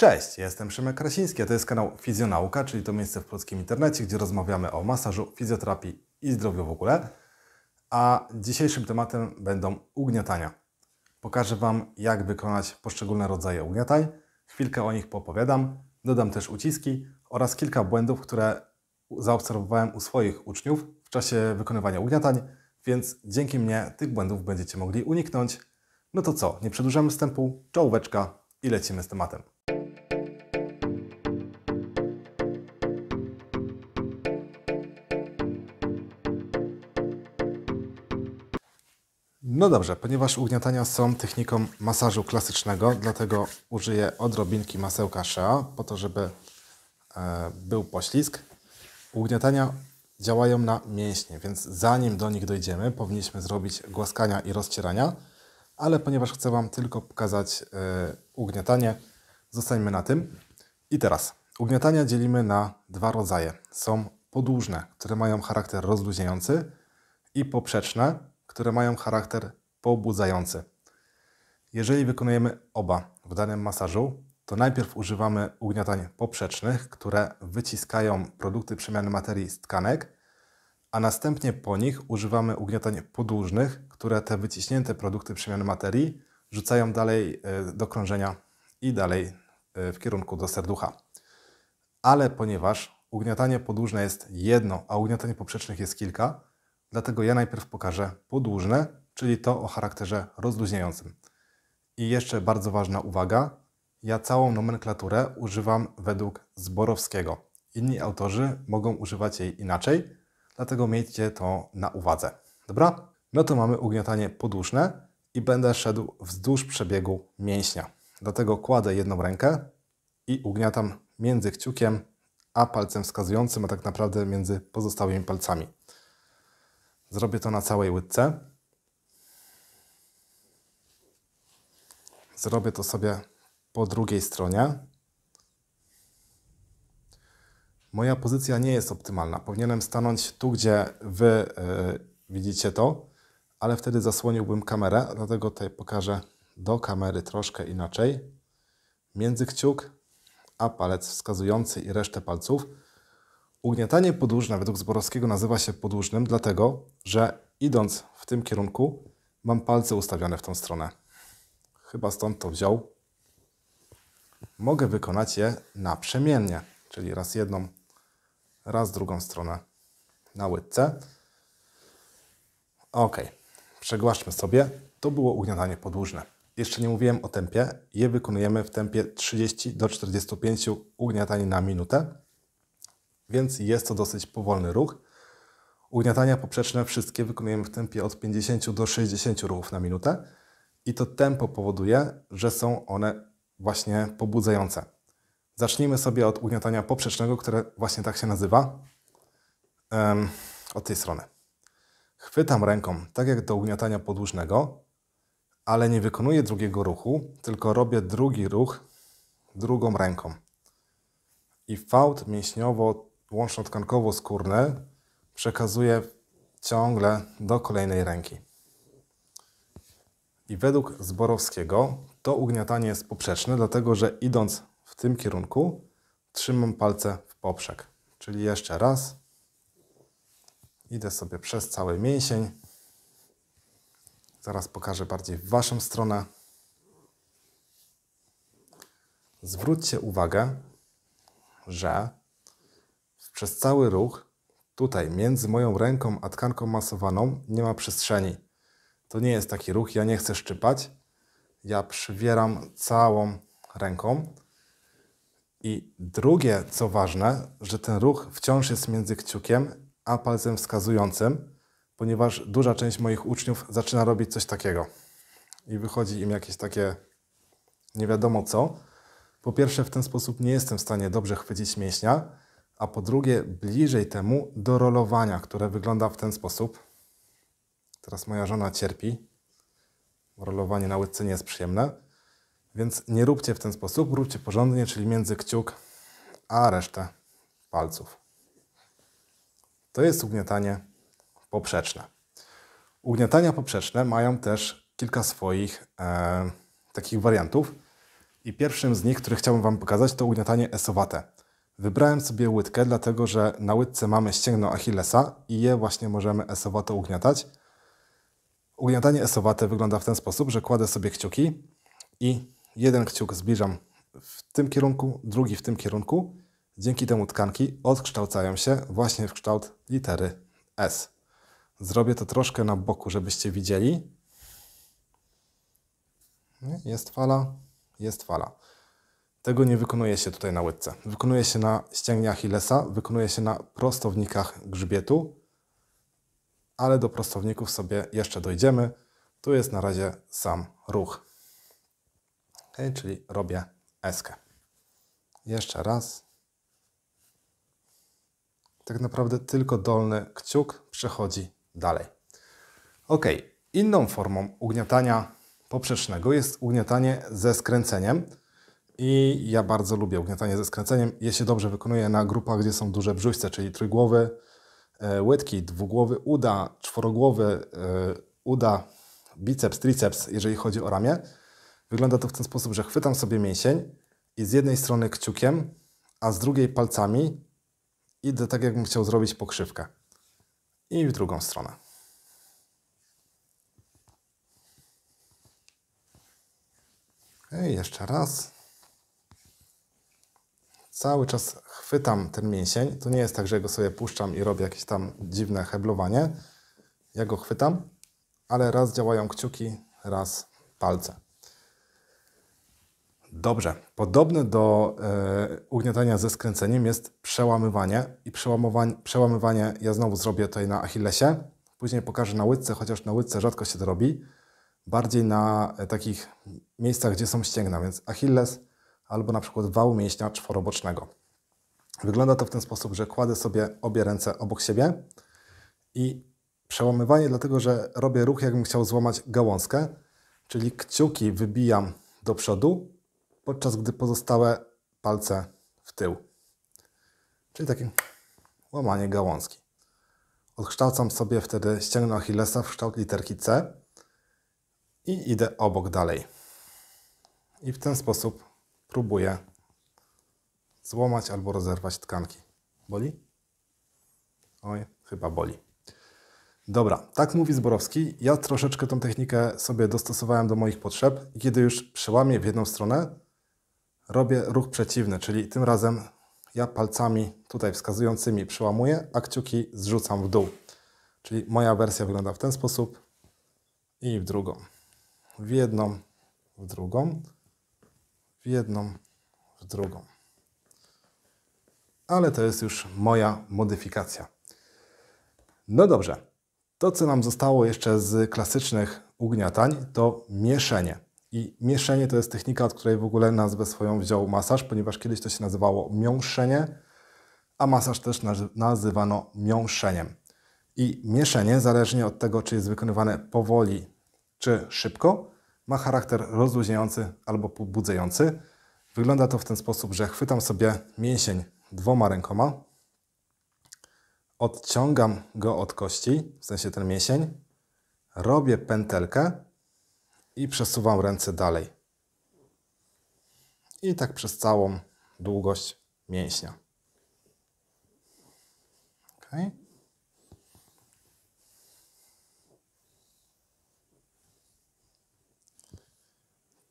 Cześć, jestem Szymek Krasiński, a to jest kanał Fizjonauka, czyli to miejsce w polskim internecie, gdzie rozmawiamy o masażu, fizjoterapii i zdrowiu w ogóle. A dzisiejszym tematem będą ugniatania. Pokażę Wam, jak wykonać poszczególne rodzaje ugniatań, chwilkę o nich popowiadam, dodam też uciski oraz kilka błędów, które zaobserwowałem u swoich uczniów w czasie wykonywania ugniatań, więc dzięki mnie tych błędów będziecie mogli uniknąć. No to co, nie przedłużamy wstępu, czołóweczka i lecimy z tematem. No dobrze, ponieważ ugniatania są techniką masażu klasycznego, dlatego użyję odrobinki masełka Shea po to, żeby e, był poślizg. Ugniatania działają na mięśnie, więc zanim do nich dojdziemy, powinniśmy zrobić głaskania i rozcierania, ale ponieważ chcę Wam tylko pokazać e, ugniatanie, zostańmy na tym. I teraz, ugniatania dzielimy na dwa rodzaje. Są podłużne, które mają charakter rozluźniający i poprzeczne, które mają charakter pobudzający. Jeżeli wykonujemy oba w danym masażu, to najpierw używamy ugniatań poprzecznych, które wyciskają produkty przemiany materii z tkanek, a następnie po nich używamy ugniatań podłużnych, które te wyciśnięte produkty przemiany materii rzucają dalej e, do krążenia i dalej e, w kierunku do serducha. Ale ponieważ ugniatanie podłużne jest jedno, a ugniatanie poprzecznych jest kilka, Dlatego ja najpierw pokażę podłużne, czyli to o charakterze rozluźniającym. I jeszcze bardzo ważna uwaga. Ja całą nomenklaturę używam według Zborowskiego. Inni autorzy mogą używać jej inaczej, dlatego miejcie to na uwadze. Dobra? No to mamy ugniatanie podłużne i będę szedł wzdłuż przebiegu mięśnia. Dlatego kładę jedną rękę i ugniatam między kciukiem a palcem wskazującym, a tak naprawdę między pozostałymi palcami. Zrobię to na całej łydce. Zrobię to sobie po drugiej stronie. Moja pozycja nie jest optymalna. Powinienem stanąć tu, gdzie Wy yy, widzicie to, ale wtedy zasłoniłbym kamerę, dlatego tutaj pokażę do kamery troszkę inaczej. Między kciuk, a palec wskazujący i resztę palców. Ugniatanie podłużne według Zborowskiego nazywa się podłużnym, dlatego że idąc w tym kierunku, mam palce ustawione w tą stronę. Chyba stąd to wziął. Mogę wykonać je naprzemiennie, czyli raz jedną, raz drugą stronę na łydce. Ok, przegłaszczmy sobie. To było ugniatanie podłużne. Jeszcze nie mówiłem o tempie. Je wykonujemy w tempie 30 do 45 ugniatań na minutę więc jest to dosyć powolny ruch. Ugniatania poprzeczne wszystkie wykonujemy w tempie od 50 do 60 ruchów na minutę i to tempo powoduje, że są one właśnie pobudzające. Zacznijmy sobie od ugniatania poprzecznego, które właśnie tak się nazywa, um, od tej strony. Chwytam ręką, tak jak do ugniatania podłużnego, ale nie wykonuję drugiego ruchu, tylko robię drugi ruch drugą ręką. I fałd mięśniowo łączno-tkankowo-skórny przekazuje ciągle do kolejnej ręki. I według Zborowskiego to ugniatanie jest poprzeczne, dlatego że idąc w tym kierunku trzymam palce w poprzek. Czyli jeszcze raz idę sobie przez cały mięsień. Zaraz pokażę bardziej w Waszą stronę. Zwróćcie uwagę, że przez cały ruch, tutaj, między moją ręką a tkanką masowaną, nie ma przestrzeni. To nie jest taki ruch, ja nie chcę szczypać. Ja przywieram całą ręką. I drugie, co ważne, że ten ruch wciąż jest między kciukiem a palcem wskazującym, ponieważ duża część moich uczniów zaczyna robić coś takiego. I wychodzi im jakieś takie nie wiadomo co. Po pierwsze, w ten sposób nie jestem w stanie dobrze chwycić mięśnia, a po drugie bliżej temu do rolowania, które wygląda w ten sposób. Teraz moja żona cierpi. Rolowanie na łydce nie jest przyjemne. Więc nie róbcie w ten sposób, róbcie porządnie, czyli między kciuk a resztę palców. To jest ugniatanie poprzeczne. Ugniatania poprzeczne mają też kilka swoich e, takich wariantów. I pierwszym z nich, który chciałbym Wam pokazać, to ugniatanie esowate. Wybrałem sobie łydkę, dlatego że na łydce mamy ścięgno Achillesa i je właśnie możemy esowato ugniatać. Ugniatanie esowate wygląda w ten sposób, że kładę sobie kciuki i jeden kciuk zbliżam w tym kierunku, drugi w tym kierunku. Dzięki temu tkanki odkształcają się właśnie w kształt litery S. Zrobię to troszkę na boku, żebyście widzieli. Jest fala, jest fala. Tego nie wykonuje się tutaj na łydce. Wykonuje się na ścięgnie Achillesa, wykonuje się na prostownikach grzbietu, ale do prostowników sobie jeszcze dojdziemy. Tu jest na razie sam ruch. Okay, e, czyli robię eskę. Jeszcze raz. Tak naprawdę tylko dolny kciuk przechodzi dalej. Ok, inną formą ugniatania poprzecznego jest ugniatanie ze skręceniem. I ja bardzo lubię ugniatanie ze skręceniem. Je się dobrze wykonuje na grupach, gdzie są duże brzuźce, czyli trójgłowy, e, łydki, dwugłowy, uda, czworogłowy, e, uda, biceps, triceps, jeżeli chodzi o ramię. Wygląda to w ten sposób, że chwytam sobie mięsień i z jednej strony kciukiem, a z drugiej palcami idę tak, jakbym chciał zrobić pokrzywkę. I w drugą stronę. Ej, jeszcze raz cały czas chwytam ten mięsień. To nie jest tak, że go sobie puszczam i robię jakieś tam dziwne heblowanie. Ja go chwytam, ale raz działają kciuki, raz palce. Dobrze. Podobne do e, ugniatania ze skręceniem jest przełamywanie. I przełamywanie, przełamywanie ja znowu zrobię tutaj na Achillesie. Później pokażę na łydce, chociaż na łydce rzadko się to robi. Bardziej na e, takich miejscach, gdzie są ścięgna, więc Achilles, albo na przykład wału mięśnia czworobocznego. Wygląda to w ten sposób, że kładę sobie obie ręce obok siebie i przełamywanie, dlatego że robię ruch, jakbym chciał złamać gałązkę, czyli kciuki wybijam do przodu, podczas gdy pozostałe palce w tył. Czyli takie łamanie gałązki. Odkształcam sobie wtedy ścięgno Achillesa w kształt literki C i idę obok dalej. I w ten sposób próbuję złamać albo rozerwać tkanki. Boli? Oj, chyba boli. Dobra, tak mówi Zborowski. Ja troszeczkę tą technikę sobie dostosowałem do moich potrzeb i kiedy już przełamię w jedną stronę, robię ruch przeciwny, czyli tym razem ja palcami tutaj wskazującymi przełamuję, a kciuki zrzucam w dół. Czyli moja wersja wygląda w ten sposób i w drugą. W jedną, w drugą jedną w drugą. Ale to jest już moja modyfikacja. No dobrze. To, co nam zostało jeszcze z klasycznych ugniatań, to mieszenie. I mieszenie to jest technika, od której w ogóle nazwę swoją wziął masaż, ponieważ kiedyś to się nazywało miąszenie, a masaż też nazywano miąszeniem. I mieszenie, zależnie od tego, czy jest wykonywane powoli czy szybko, ma charakter rozluźniający albo pobudzający. Wygląda to w ten sposób, że chwytam sobie mięsień dwoma rękoma, odciągam go od kości, w sensie ten mięsień, robię pętelkę i przesuwam ręce dalej. I tak przez całą długość mięśnia. Okay.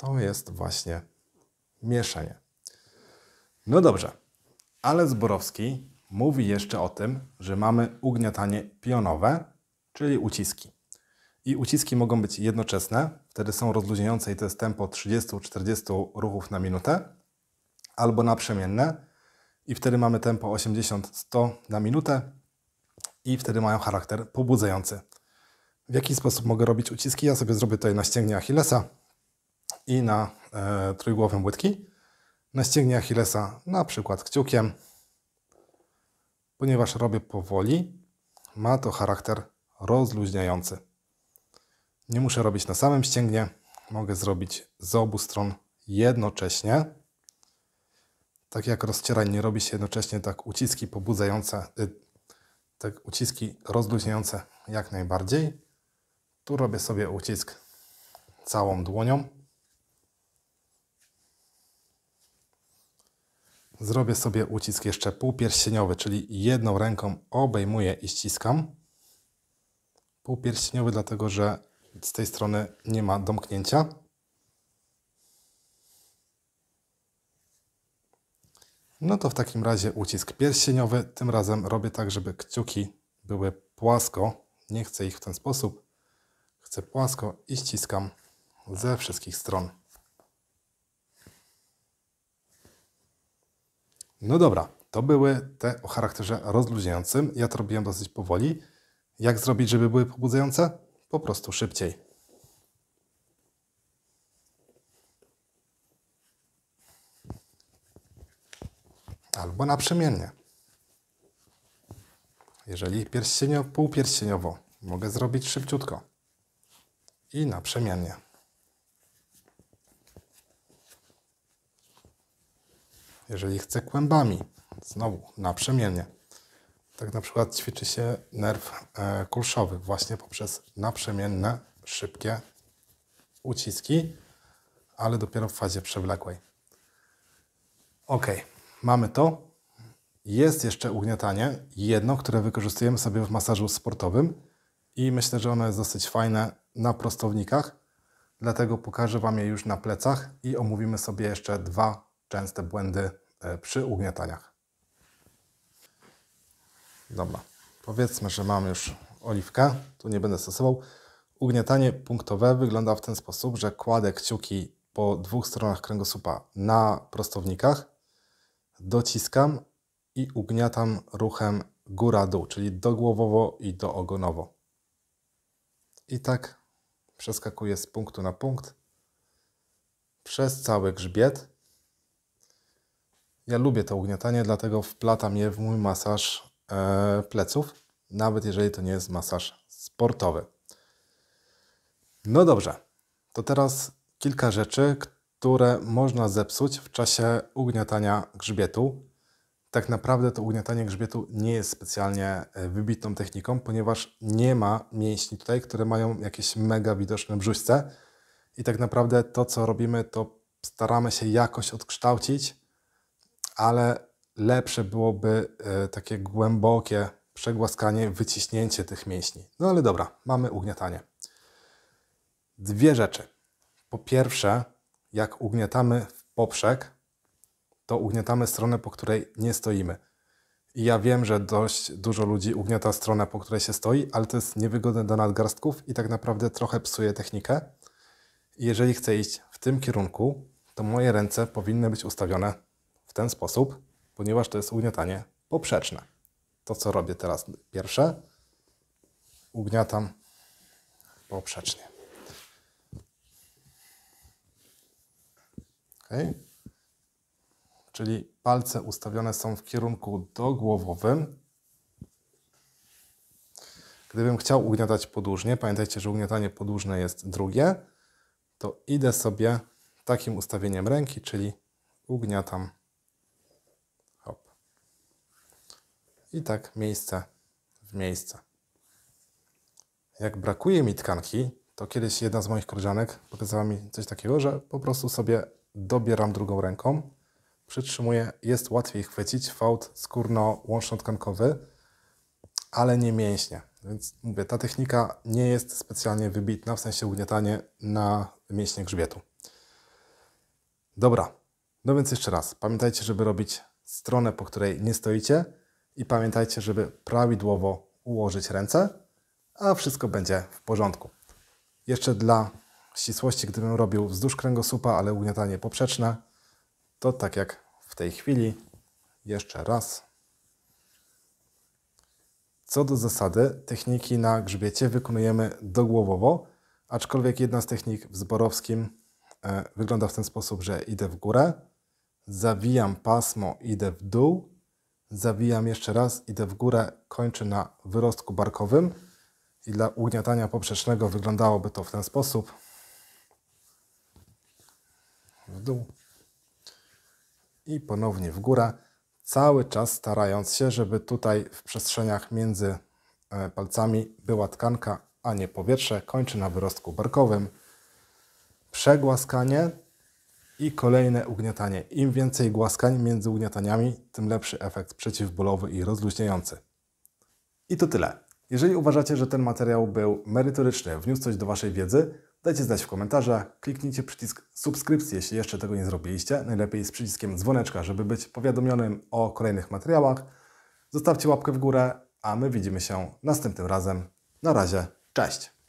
to jest właśnie mieszanie. No dobrze, ale Zborowski mówi jeszcze o tym, że mamy ugniatanie pionowe, czyli uciski. I uciski mogą być jednoczesne, wtedy są rozluźniające i to jest tempo 30-40 ruchów na minutę, albo naprzemienne i wtedy mamy tempo 80-100 na minutę i wtedy mają charakter pobudzający. W jaki sposób mogę robić uciski? Ja sobie zrobię tutaj na ścięgnie Achillesa, i na e, trójgłowym łydki. Na ścięgnie Achillesa na przykład kciukiem. Ponieważ robię powoli, ma to charakter rozluźniający. Nie muszę robić na samym ścięgnie, mogę zrobić z obu stron jednocześnie. Tak jak rozcierań nie robi się jednocześnie, tak uciski pobudzające, y, tak uciski rozluźniające jak najbardziej. Tu robię sobie ucisk całą dłonią. Zrobię sobie ucisk jeszcze półpierścieniowy, czyli jedną ręką obejmuję i ściskam. Półpierścieniowy, dlatego że z tej strony nie ma domknięcia. No to w takim razie ucisk pierścieniowy. Tym razem robię tak, żeby kciuki były płasko. Nie chcę ich w ten sposób. Chcę płasko i ściskam ze wszystkich stron. No dobra, to były te o charakterze rozluźniającym. Ja to robiłem dosyć powoli. Jak zrobić, żeby były pobudzające? Po prostu szybciej. Albo naprzemiennie. Jeżeli pierścienio, półpierścieniowo, mogę zrobić szybciutko i naprzemiennie. jeżeli chce kłębami, znowu naprzemiennie. Tak na przykład ćwiczy się nerw e, kulszowy właśnie poprzez naprzemienne, szybkie uciski, ale dopiero w fazie przewlekłej. Ok, mamy to. Jest jeszcze ugniatanie, jedno, które wykorzystujemy sobie w masażu sportowym i myślę, że ono jest dosyć fajne na prostownikach, dlatego pokażę Wam je już na plecach i omówimy sobie jeszcze dwa częste błędy e, przy ugniataniach. Dobra, powiedzmy, że mam już oliwkę, tu nie będę stosował. Ugniatanie punktowe wygląda w ten sposób, że kładę kciuki po dwóch stronach kręgosłupa na prostownikach, dociskam i ugniatam ruchem góra-dół, czyli dogłowowo i doogonowo. I tak przeskakuję z punktu na punkt przez cały grzbiet ja lubię to ugniatanie, dlatego wplatam je w mój masaż e, pleców, nawet jeżeli to nie jest masaż sportowy. No dobrze, to teraz kilka rzeczy, które można zepsuć w czasie ugniatania grzbietu. Tak naprawdę to ugniatanie grzbietu nie jest specjalnie e, wybitną techniką, ponieważ nie ma mięśni tutaj, które mają jakieś mega widoczne brzuszce. I tak naprawdę to, co robimy, to staramy się jakoś odkształcić ale lepsze byłoby e, takie głębokie przegłaskanie, wyciśnięcie tych mięśni. No ale dobra, mamy ugniatanie. Dwie rzeczy. Po pierwsze, jak ugniatamy w poprzek, to ugniatamy stronę, po której nie stoimy. I ja wiem, że dość dużo ludzi ugniata stronę, po której się stoi, ale to jest niewygodne do nadgarstków i tak naprawdę trochę psuje technikę. I jeżeli chcę iść w tym kierunku, to moje ręce powinny być ustawione w ten sposób, ponieważ to jest ugniatanie poprzeczne. To, co robię teraz pierwsze, ugniatam poprzecznie. Ok, Czyli palce ustawione są w kierunku dogłowowym. Gdybym chciał ugniatać podłużnie, pamiętajcie, że ugniatanie podłużne jest drugie, to idę sobie takim ustawieniem ręki, czyli ugniatam i tak miejsce w miejsce. Jak brakuje mi tkanki, to kiedyś jedna z moich koleżanek pokazała mi coś takiego, że po prostu sobie dobieram drugą ręką, przytrzymuję, jest łatwiej chwycić fałd skórno-łączno-tkankowy, ale nie mięśnie. Więc mówię, ta technika nie jest specjalnie wybitna, w sensie ugniatanie na mięśnie grzbietu. Dobra, no więc jeszcze raz, pamiętajcie, żeby robić stronę, po której nie stoicie, i pamiętajcie, żeby prawidłowo ułożyć ręce, a wszystko będzie w porządku. Jeszcze dla ścisłości, gdybym robił wzdłuż kręgosłupa, ale ugniatanie poprzeczne, to tak jak w tej chwili, jeszcze raz. Co do zasady, techniki na grzbiecie wykonujemy dogłowowo, aczkolwiek jedna z technik w zborowskim e, wygląda w ten sposób, że idę w górę, zawijam pasmo, idę w dół, Zawijam jeszcze raz, idę w górę, kończy na wyrostku barkowym i dla ugniatania poprzecznego wyglądałoby to w ten sposób. W dół i ponownie w górę, cały czas starając się, żeby tutaj w przestrzeniach między e, palcami była tkanka, a nie powietrze. Kończę na wyrostku barkowym. Przegłaskanie i kolejne ugniatanie. Im więcej głaskań między ugniataniami, tym lepszy efekt przeciwbólowy i rozluźniający. I to tyle. Jeżeli uważacie, że ten materiał był merytoryczny, wniósł coś do Waszej wiedzy, dajcie znać w komentarzach, kliknijcie przycisk subskrypcji, jeśli jeszcze tego nie zrobiliście, najlepiej z przyciskiem dzwoneczka, żeby być powiadomionym o kolejnych materiałach. Zostawcie łapkę w górę, a my widzimy się następnym razem. Na razie, cześć!